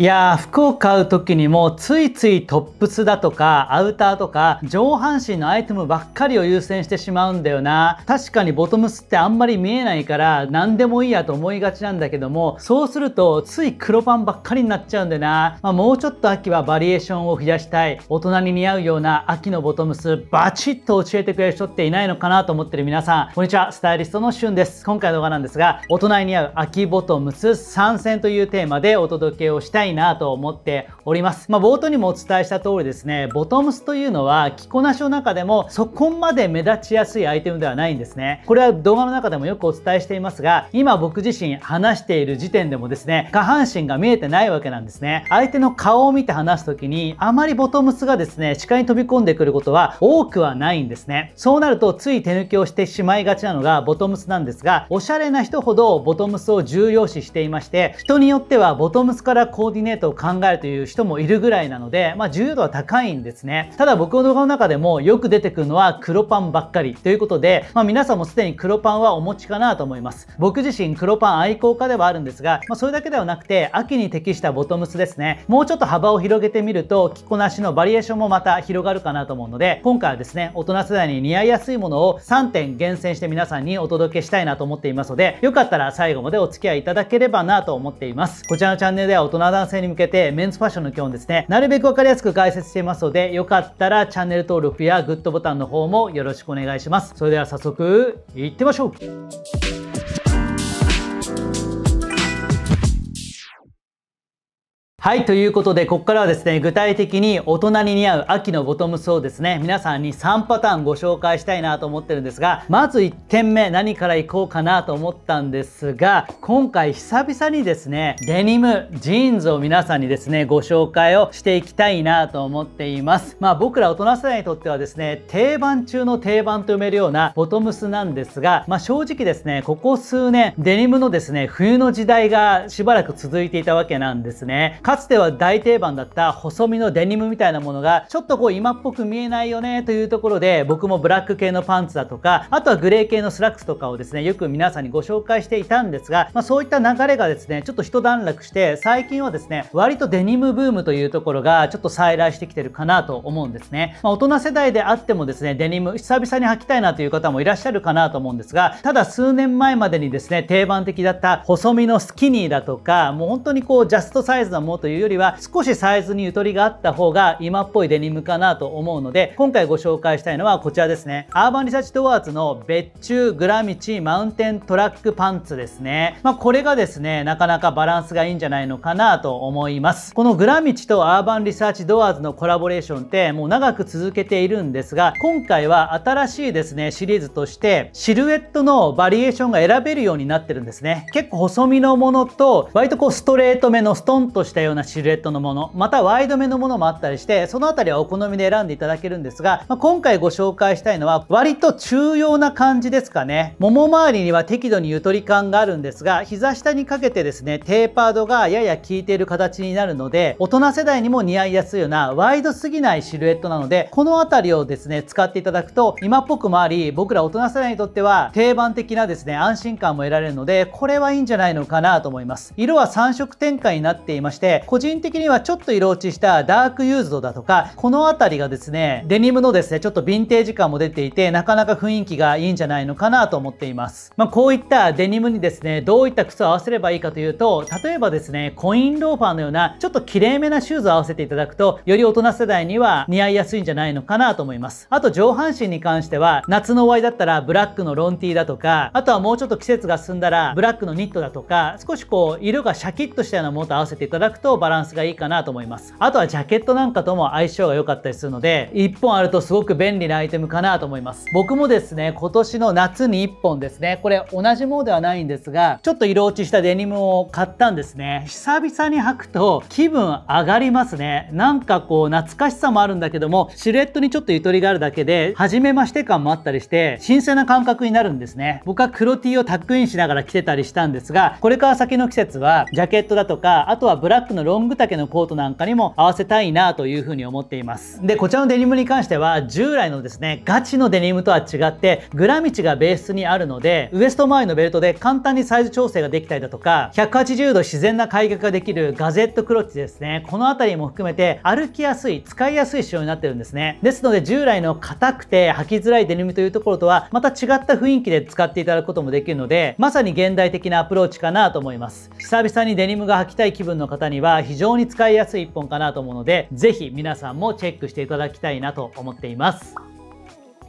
いやー、服を買う時にもついついトップスだとかアウターとか上半身のアイテムばっかりを優先してしまうんだよな。確かにボトムスってあんまり見えないから何でもいいやと思いがちなんだけども、そうするとつい黒パンばっかりになっちゃうんだよな。まあ、もうちょっと秋はバリエーションを増やしたい。大人に似合うような秋のボトムスバチッと教えてくれる人っていないのかなと思ってる皆さん。こんにちは、スタイリストのしゅんです。今回の動画なんですが、大人に似合う秋ボトムス参戦というテーマでお届けをしたいたいなと思っております。まあ、冒頭にもお伝えした通りですね、ボトムスというのは着こなしの中でもそこまで目立ちやすいアイテムではないんですね。これは動画の中でもよくお伝えしていますが、今僕自身話している時点でもですね、下半身が見えてないわけなんですね。相手の顔を見て話す時に、あまりボトムスがですね、視界に飛び込んでくることは多くはないんですね。そうなるとつい手抜きをしてしまいがちなのがボトムスなんですが、おしゃれな人ほどボトムスを重要視していまして、人によってはボトムスから好ーディネートを考えるという人もいるぐらいなので、まあ、重要度は高いんですね。ただ僕の動画の中でもよく出てくるのは黒パンばっかりということで、まあ、皆さんもすでに黒パンはお持ちかなと思います。僕自身黒パン愛好家ではあるんですが、まあ、それだけではなくて秋に適したボトムスですね。もうちょっと幅を広げてみると着こなしのバリエーションもまた広がるかなと思うので、今回はですね、大人世代に似合いやすいものを3点厳選して皆さんにお届けしたいなと思っていますので、よかったら最後までお付き合いいただければなと思っています。こちらのチャンネルでは大人男性に向けてメンズファッションの基本ですね、なるべくわかりやすく解説していますので、よかったらチャンネル登録やグッドボタンの方もよろしくお願いします。それでは早速、いってみましょうはい、ということで、ここからはですね、具体的に大人に似合う秋のボトムスをですね、皆さんに3パターンご紹介したいなと思ってるんですが、まず1点目、何からいこうかなと思ったんですが、今回久々にですね、デニム、ジーンズを皆さんにですね、ご紹介をしていきたいなと思っています。まあ僕ら大人世代にとってはですね、定番中の定番と読めるようなボトムスなんですが、まあ正直ですね、ここ数年、デニムのですね、冬の時代がしばらく続いていたわけなんですね。かつては大定番だった細身のデニムみたいなものがちょっとこう今っぽく見えないよねというところで僕もブラック系のパンツだとかあとはグレー系のスラックスとかをですねよく皆さんにご紹介していたんですが、まあ、そういった流れがですねちょっと一段落して最近はですね割とデニムブームというところがちょっと再来してきてるかなと思うんですね、まあ、大人世代であってもですねデニム久々に履きたいなという方もいらっしゃるかなと思うんですがただ数年前までにですね定番的だった細身のスキニーだとかもう本当にこうジャストサイズの持というよりは少しサイズにゆとりがあった方が今っぽいデニムかなと思うので今回ご紹介したいのはこちらですねアーバンリサーチドワーズの別注グラミチマウンテントラックパンツですね、まあ、これがですねなかなかバランスがいいんじゃないのかなと思いますこのグラミチとアーバンリサーチドアーズのコラボレーションってもう長く続けているんですが今回は新しいですねシリーズとしてシルエットのバリエーションが選べるようになってるんですね結構細身のものと割とこうストレート目のストンとしたようなようなシルエットのものまたワイドめのものもあったりしてその辺りはお好みで選んでいただけるんですが、まあ、今回ご紹介したいのは割と中央な感じですかねもも周りには適度にゆとり感があるんですが膝下にかけてですねテーパードがやや効いている形になるので大人世代にも似合いやすいようなワイドすぎないシルエットなのでこの辺りをですね使っていただくと今っぽくもあり僕ら大人世代にとっては定番的なですね安心感も得られるのでこれはいいんじゃないのかなと思います色は3色展開になっていまして個人的にはちょっと色落ちしたダークユーズドだとか、この辺りがですね、デニムのですね、ちょっとヴィンテージ感も出ていて、なかなか雰囲気がいいんじゃないのかなと思っています。まあ、こういったデニムにですね、どういった靴を合わせればいいかというと、例えばですね、コインローファーのような、ちょっと綺麗めなシューズを合わせていただくと、より大人世代には似合いやすいんじゃないのかなと思います。あと、上半身に関しては、夏の終わりだったらブラックのロンティーだとか、あとはもうちょっと季節が進んだら、ブラックのニットだとか、少しこう、色がシャキッとしたようなものと合わせていただくとバランスがいいかなと思いますあとはジャケットなんかとも相性が良かったりするので1本あるとすごく便利なアイテムかなと思います僕もですね今年の夏に1本ですねこれ同じものではないんですがちょっと色落ちしたデニムを買ったんですね久々に履くと気分上がりますねなんかこう懐かしさもあるんだけどもシルエットにちょっとゆとりがあるだけで初めまして感もあったりして新鮮な感覚になるんですね僕は黒 T をタックインしながら着てたりしたんですがこれから先の季節はジャケットだとかあとはブラッククのロング丈のコートなんかにも合わせたいなというふうに思っています。で、こちらのデニムに関しては、従来のですね、ガチのデニムとは違って、グラミチがベースにあるので、ウエスト周りのベルトで簡単にサイズ調整ができたりだとか、180度自然な開脚ができるガゼットクロッチですね。この辺りも含めて、歩きやすい、使いやすい仕様になってるんですね。ですので、従来の硬くて履きづらいデニムというところとは、また違った雰囲気で使っていただくこともできるので、まさに現代的なアプローチかなと思います。久々にデニムが履きたい気分の方には非常に使いやすい1本かなと思うので、ぜひ皆さんもチェックしていただきたいなと思っています。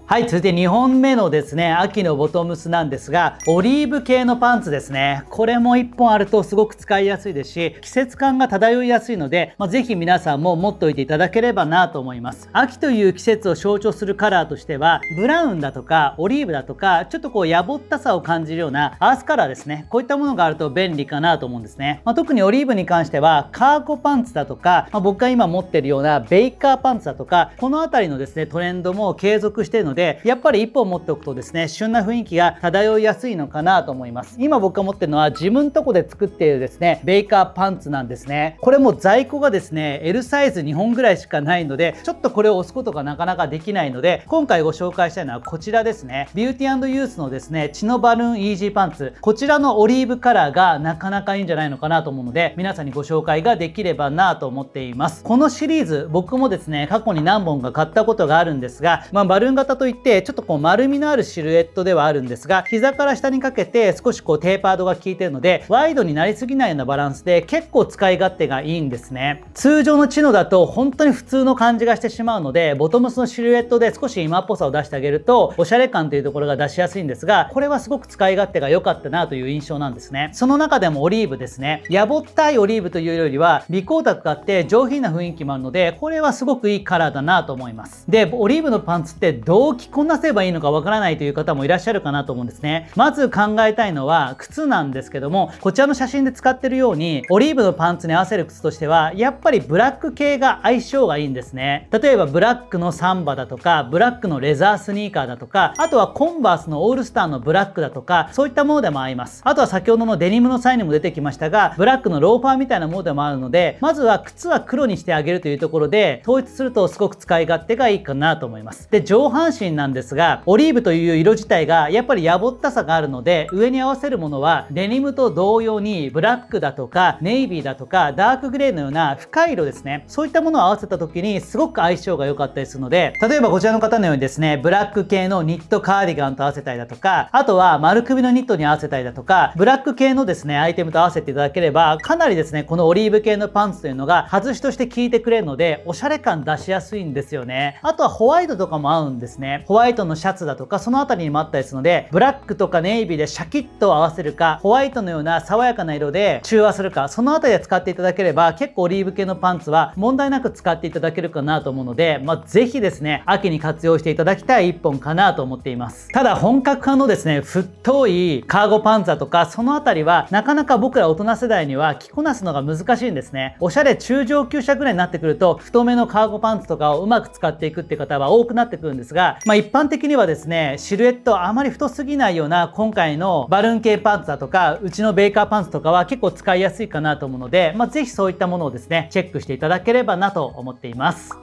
はい続いて2本目のですね秋のボトムスなんですがオリーブ系のパンツですねこれも1本あるとすごく使いやすいですし季節感が漂いやすいので、まあ、ぜひ皆さんも持っておいていただければなと思います秋という季節を象徴するカラーとしてはブラウンだとかオリーブだとかちょっとこうやぼったさを感じるようなアースカラーですねこういったものがあると便利かなと思うんですね、まあ、特にオリーブに関してはカーコパンツだとか、まあ、僕が今持ってるようなベイカーパンツだとかこの辺りのですねトレンドも継続してるのでのでやっぱり一本持っておくとですね旬な雰囲気が漂いやすいのかなと思います今僕が持ってるのは自分とこで作っているですねベイカーパンツなんですねこれも在庫がですね L サイズ2本ぐらいしかないのでちょっとこれを押すことがなかなかできないので今回ご紹介したいのはこちらですねビューティーユースのですねチノバルーンイージーパンツこちらのオリーブカラーがなかなかいいんじゃないのかなと思うので皆さんにご紹介ができればなと思っていますこのシリーズ僕もですね過去に何本か買ったことがあるんですが、まあ、バルーン型とといってちょっとこう丸みのあるシルエットではあるんですが膝から下にかけて少しこうテーパードが効いてるのでワイドになりすぎないようなバランスで結構使い勝手がいいんですね通常のチノだと本当に普通の感じがしてしまうのでボトムスのシルエットで少し今っぽさを出してあげるとおしゃれ感というところが出しやすいんですがこれはすごく使い勝手が良かったなという印象なんですねその中でもオリーブですねやぼったいオリーブというよりは微光沢があって上品な雰囲気もあるのでこれはすごくいいカラーだなと思いますでオリーブのパンツってう着こなせばいいのかわからないという方もいらっしゃるかなと思うんですね。まず考えたいのは靴なんですけども、こちらの写真で使ってるように、オリーブのパンツに合わせる靴としては、やっぱりブラック系が相性がいいんですね。例えばブラックのサンバだとか、ブラックのレザースニーカーだとか、あとはコンバースのオールスターのブラックだとか、そういったものでも合います。あとは先ほどのデニムの際にも出てきましたが、ブラックのローファーみたいなものでもあるので、まずは靴は黒にしてあげるというところで、統一するとすごく使い勝手がいいかなと思います。で、上半身芯なんですがオリーブという色自体がやっぱりやぼったさがあるので上に合わせるものはデニムと同様にブラックだとかネイビーだとかダークグレーのような深い色ですねそういったものを合わせた時にすごく相性が良かったりするので例えばこちらの方のようにですねブラック系のニットカーディガンと合わせたりだとかあとは丸首のニットに合わせたりだとかブラック系のですねアイテムと合わせていただければかなりですねこのオリーブ系のパンツというのが外しとして効いてくれるのでおしゃれ感出しやすいんですよねあとはホワイトとかも合うんですねホワイトのシャツだとか、その辺りにもあったりするので、ブラックとかネイビーでシャキッと合わせるか、ホワイトのような爽やかな色で中和するか、その辺りで使っていただければ、結構オリーブ系のパンツは問題なく使っていただけるかなと思うので、まあ、ぜひですね、秋に活用していただきたい一本かなと思っています。ただ、本格派のですね、太いカーゴパンツだとか、その辺りは、なかなか僕ら大人世代には着こなすのが難しいんですね。おしゃれ中上級者ぐらいになってくると、太めのカーゴパンツとかをうまく使っていくって方は多くなってくるんですが、まあ、一般的にはですね、シルエットあまり太すぎないような今回のバルーン系パンツだとか、うちのベーカーパンツとかは結構使いやすいかなと思うので、まあ、ぜひそういったものをですね、チェックしていただければなと思っています。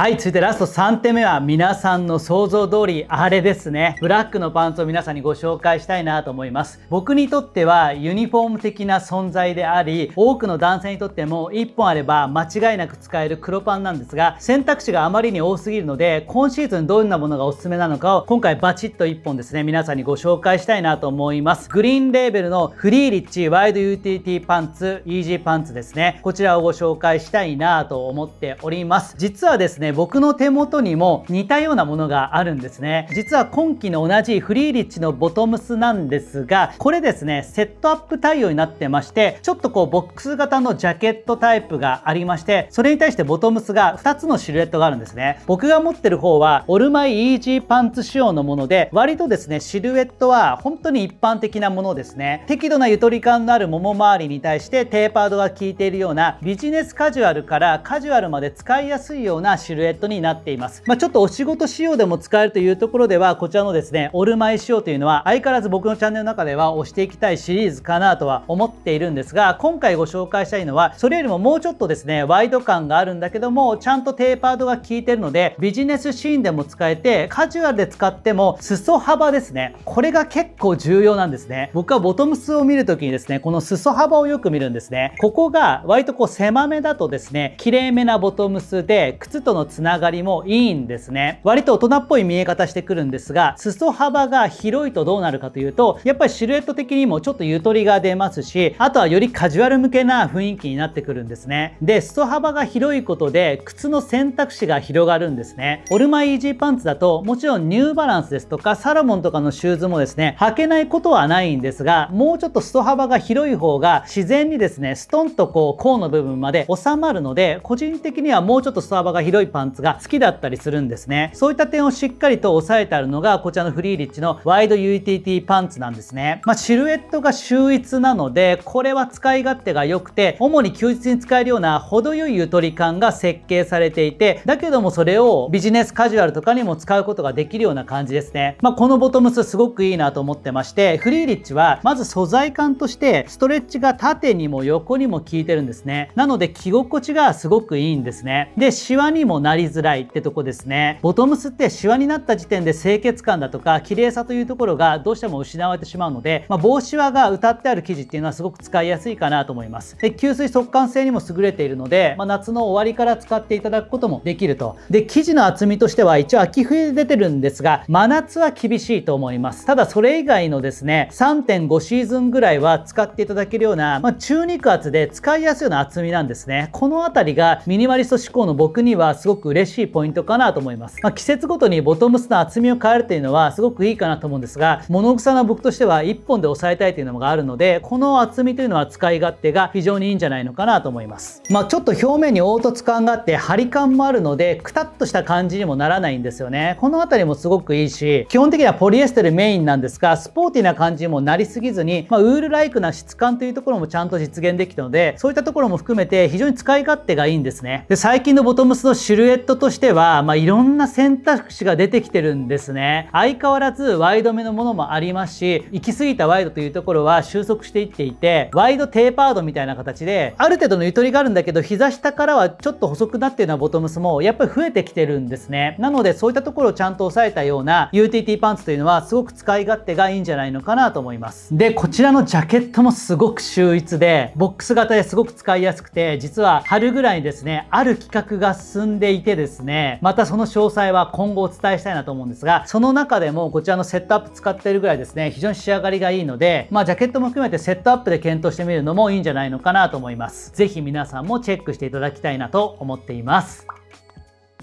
はい続いてラスト3点目は皆さんの想像通りあれですねブラックのパンツを皆さんにご紹介したいなと思います僕にとってはユニフォーム的な存在であり多くの男性にとっても1本あれば間違いなく使える黒パンなんですが選択肢があまりに多すぎるので今シーズンどんなものがおすすめなのかを今回バチッと1本ですね皆さんにご紹介したいなと思いますグリーンレーベルのフリーリッチワイドユーティリティパンツイージーパンツですねこちらをご紹介したいなと思っております実はですね僕の手元にも似たようなものがあるんですね。実は今期の同じフリーリッチのボトムスなんですが、これですね、セットアップ対応になってまして、ちょっとこうボックス型のジャケットタイプがありまして、それに対してボトムスが2つのシルエットがあるんですね。僕が持ってる方は、オルマイイージーパンツ仕様のもので、割とですね、シルエットは本当に一般的なものですね。適度なゆとり感のあるもも周りに対してテーパードが効いているような、ビジネスカジュアルからカジュアルまで使いやすいようなシシルエットになっています。まあ、ちょっとお仕事仕様でも使えるというところでは、こちらのですね、オルマイ仕様というのは、相変わらず僕のチャンネルの中では押していきたいシリーズかなとは思っているんですが、今回ご紹介したいのは、それよりももうちょっとですね、ワイド感があるんだけども、ちゃんとテーパードが効いてるので、ビジネスシーンでも使えて、カジュアルで使っても、裾幅ですね。これが結構重要なんですね。僕はボトムスを見るときにですね、この裾幅をよく見るんですね。ここが割とこう狭めだとですね、綺麗めなボトムスで、靴とののつながりもいいんですね。割と大人っぽい見え方してくるんですが、裾幅が広いとどうなるかというと、やっぱりシルエット的にもちょっとゆとりが出ますし、あとはよりカジュアル向けな雰囲気になってくるんですね。で、裾幅が広いことで、靴の選択肢が広がるんですね。オルマイージーパンツだと、もちろんニューバランスですとか、サロモンとかのシューズもですね、履けないことはないんですが、もうちょっと裾幅が広い方が、自然にですね、ストンとこう、甲の部分まで収まるので、個人的にはもうちょっと裾幅が広いパンツが好きだったりするんですね。そういった点をしっかりと押さえてあるのが、こちらのフリーリッチのワイド UTT パンツなんですね。まあ、シルエットが秀逸なので、これは使い勝手が良くて、主に休日に使えるような程よいゆとり感が設計されていて、だけどもそれをビジネスカジュアルとかにも使うことができるような感じですね。まあ、このボトムスすごくいいなと思ってまして、フリーリッチはまず素材感としてストレッチが縦にも横にも効いてるんですね。なので着心地がすごくいいんですね。で、シワにもなりづらいってとこですねボトムスってシワになった時点で清潔感だとか綺麗さというところがどうしても失われてしまうので、まあ、帽子輪が歌ってある生地っていうのはすごく使いやすいかなと思いますで吸水速乾性にも優れているので、まあ、夏の終わりから使っていただくこともできるとで生地の厚みとしては一応秋冬で出てるんですが真夏は厳しいと思いますただそれ以外のですね3.5シーズンぐらいは使っていただけるような、まあ、中肉厚で使いやすいような厚みなんですねこの辺りがミニマリスト志向の僕にはすごく嬉しいポイントかなと思います。まあ、季節ごとにボトムスの厚みを変えるというのはすごくいいかなと思うんですが、物臭な僕としては1本で抑えたいというのがあるので、この厚みというのは使い勝手が非常にいいんじゃないのかなと思います。まあ、ちょっと表面に凹凸感があって、張り感もあるので、くたっとした感じにもならないんですよね。この辺りもすごくいいし、基本的にはポリエステルメインなんですが、スポーティーな感じにもなりすぎずに、まあ、ウールライクな質感というところもちゃんと実現できたので、そういったところも含めて非常に使い勝手がいいんですね。で、最近のボトムスの種ルエットとしては、まあ、いろんな選択肢が出てきてるんですね。相変わらずワイドめのものもありますし、行き過ぎたワイドというところは収束していっていて、ワイドテーパードみたいな形で、ある程度のゆとりがあるんだけど、膝下からはちょっと細くなってるようなボトムスもやっぱり増えてきてるんですね。なので、そういったところをちゃんと押さえたような UTT パンツというのは、すごく使い勝手がいいんじゃないのかなと思います。で、こちらのジャケットもすごく秀逸で、ボックス型ですごく使いやすくて、実は春ぐらいにですね、ある企画が進んでていてですね、またその詳細は今後お伝えしたいなと思うんですが、その中でもこちらのセットアップ使ってるぐらいですね、非常に仕上がりがいいので、まあ、ジャケットも含めてセットアップで検討してみるのもいいんじゃないのかなと思います。ぜひ皆さんもチェックしていただきたいなと思っています。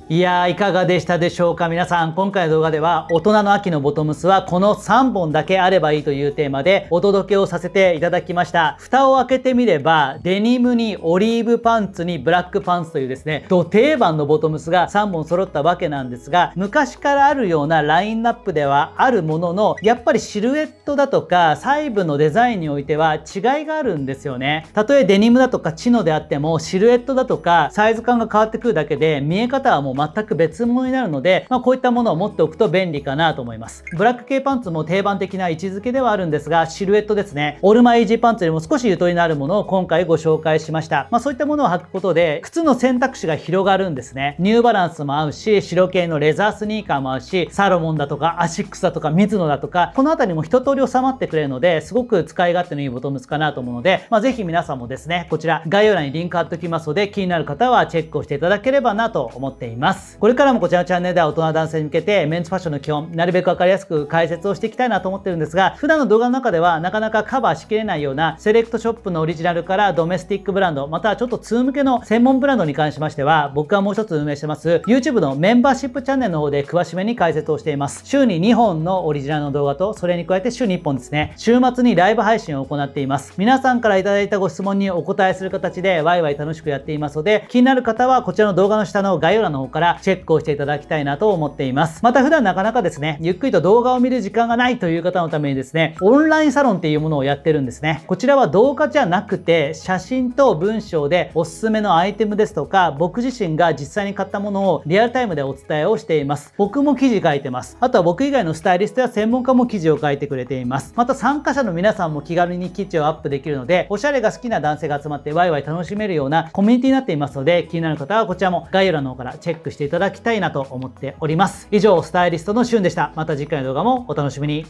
いやーいかがでしたでしょうか皆さん今回の動画では大人の秋のボトムスはこの3本だけあればいいというテーマでお届けをさせていただきました蓋を開けてみればデニムにオリーブパンツにブラックパンツというですねド定番のボトムスが3本揃ったわけなんですが昔からあるようなラインナップではあるもののやっぱりシルエットだとか細部のデザインにおいては違いがあるんですよねたとえデニムだとかチノであってもシルエットだとかサイズ感が変わってくるだけで見え方はもう全く別物になるので、まあ、こういったものを持っておくと便利かなと思います。ブラック系パンツも定番的な位置づけではあるんですが、シルエットですね。オールマイージーパンツよりも少しゆとりのあるものを今回ご紹介しました。まあ、そういったものを履くことで、靴の選択肢が広がるんですね。ニューバランスも合うし、白系のレザースニーカーも合うし、サロモンだとか、アシックスだとか、ミズノだとか、この辺りも一通り収まってくれるので、すごく使い勝手のいいボトムスかなと思うので、まあ、ぜひ皆さんもですね、こちら概要欄にリンク貼っておきますので、気になる方はチェックをしていただければなと思っています。ます。これからもこちらのチャンネルでは大人男性に向けてメンズファッションの基本、なるべくわかりやすく解説をしていきたいなと思ってるんですが、普段の動画の中ではなかなかカバーしきれないようなセレクトショップのオリジナルからドメスティックブランド、またはちょっと通向けの専門ブランドに関しましては、僕がもう一つ運営してます YouTube のメンバーシップチャンネルの方で詳しめに解説をしています。週に2本のオリジナルの動画と、それに加えて週に1本ですね、週末にライブ配信を行っています。皆さんから頂いたご質問にお答えする形でワイワイ楽しくやっていますので、気になる方はこちらの動画の下の概要欄の方からチェックをしていただきたいなと思っています。また普段なかなかですね、ゆっくりと動画を見る時間がないという方のためにですね、オンラインサロンっていうものをやってるんですね。こちらは動画じゃなくて、写真と文章でおすすめのアイテムですとか、僕自身が実際に買ったものをリアルタイムでお伝えをしています。僕も記事書いてます。あとは僕以外のスタイリストや専門家も記事を書いてくれています。また参加者の皆さんも気軽に記事をアップできるので、おしゃれが好きな男性が集まってワイワイ楽しめるようなコミュニティになっていますので、気になる方はこちらも概要欄の方からチェッククしていただきたいなと思っております。以上、スタイリストのしゅんでした。また次回の動画もお楽しみに。